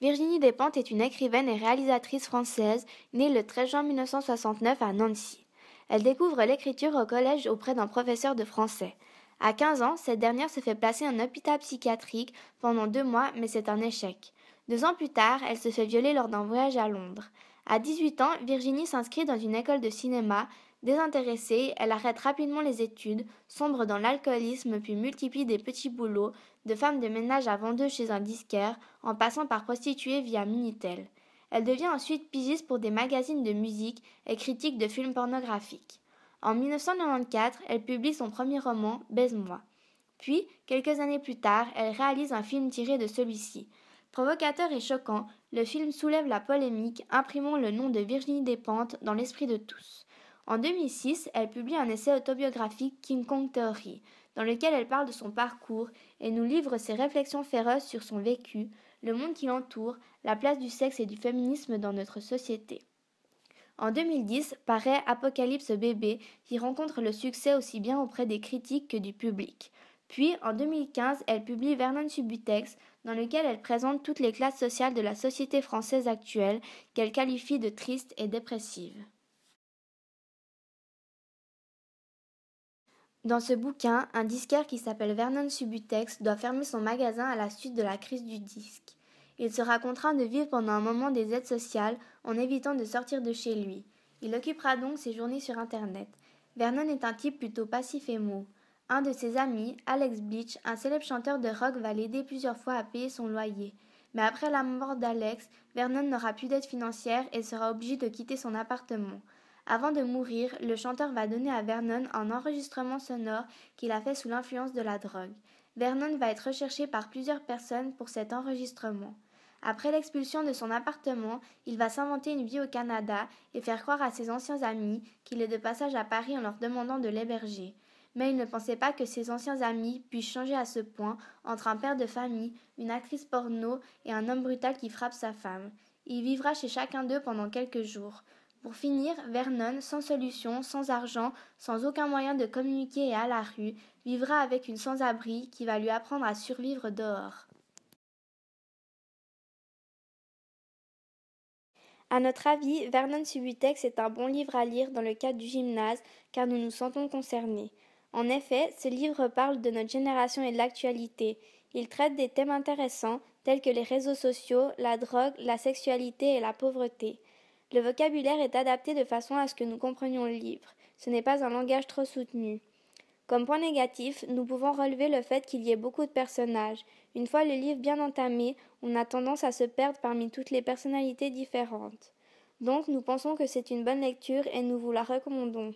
Virginie Despentes est une écrivaine et réalisatrice française, née le 13 juin 1969 à Nancy. Elle découvre l'écriture au collège auprès d'un professeur de français. À 15 ans, cette dernière se fait placer en hôpital psychiatrique pendant deux mois, mais c'est un échec. Deux ans plus tard, elle se fait violer lors d'un voyage à Londres. À 18 ans, Virginie s'inscrit dans une école de cinéma. Désintéressée, elle arrête rapidement les études, sombre dans l'alcoolisme puis multiplie des petits boulots, de femme de ménage à vendeux chez un disquaire, en passant par prostituée via Minitel. Elle devient ensuite pigiste pour des magazines de musique et critique de films pornographiques. En 1994, elle publie son premier roman, Baise-moi. Puis, quelques années plus tard, elle réalise un film tiré de celui-ci, Provocateur et choquant, le film soulève la polémique, imprimant le nom de Virginie Despentes dans l'esprit de tous. En 2006, elle publie un essai autobiographique King Kong Theory, dans lequel elle parle de son parcours et nous livre ses réflexions féroces sur son vécu, le monde qui l'entoure, la place du sexe et du féminisme dans notre société. En 2010 paraît Apocalypse bébé qui rencontre le succès aussi bien auprès des critiques que du public. Puis, en 2015, elle publie Vernon Subutex, dans lequel elle présente toutes les classes sociales de la société française actuelle, qu'elle qualifie de triste et dépressive. Dans ce bouquin, un disquaire qui s'appelle Vernon Subutex doit fermer son magasin à la suite de la crise du disque. Il sera contraint de vivre pendant un moment des aides sociales en évitant de sortir de chez lui. Il occupera donc ses journées sur Internet. Vernon est un type plutôt passif et mou. Un de ses amis, Alex Bleach, un célèbre chanteur de rock, va l'aider plusieurs fois à payer son loyer. Mais après la mort d'Alex, Vernon n'aura plus d'aide financière et sera obligé de quitter son appartement. Avant de mourir, le chanteur va donner à Vernon un enregistrement sonore qu'il a fait sous l'influence de la drogue. Vernon va être recherché par plusieurs personnes pour cet enregistrement. Après l'expulsion de son appartement, il va s'inventer une vie au Canada et faire croire à ses anciens amis qu'il est de passage à Paris en leur demandant de l'héberger mais il ne pensait pas que ses anciens amis puissent changer à ce point entre un père de famille, une actrice porno et un homme brutal qui frappe sa femme. Il vivra chez chacun d'eux pendant quelques jours. Pour finir, Vernon, sans solution, sans argent, sans aucun moyen de communiquer et à la rue, vivra avec une sans-abri qui va lui apprendre à survivre dehors. À notre avis, Vernon Subutex est un bon livre à lire dans le cadre du gymnase, car nous nous sentons concernés. En effet, ce livre parle de notre génération et de l'actualité. Il traite des thèmes intéressants tels que les réseaux sociaux, la drogue, la sexualité et la pauvreté. Le vocabulaire est adapté de façon à ce que nous comprenions le livre. Ce n'est pas un langage trop soutenu. Comme point négatif, nous pouvons relever le fait qu'il y ait beaucoup de personnages. Une fois le livre bien entamé, on a tendance à se perdre parmi toutes les personnalités différentes. Donc nous pensons que c'est une bonne lecture et nous vous la recommandons.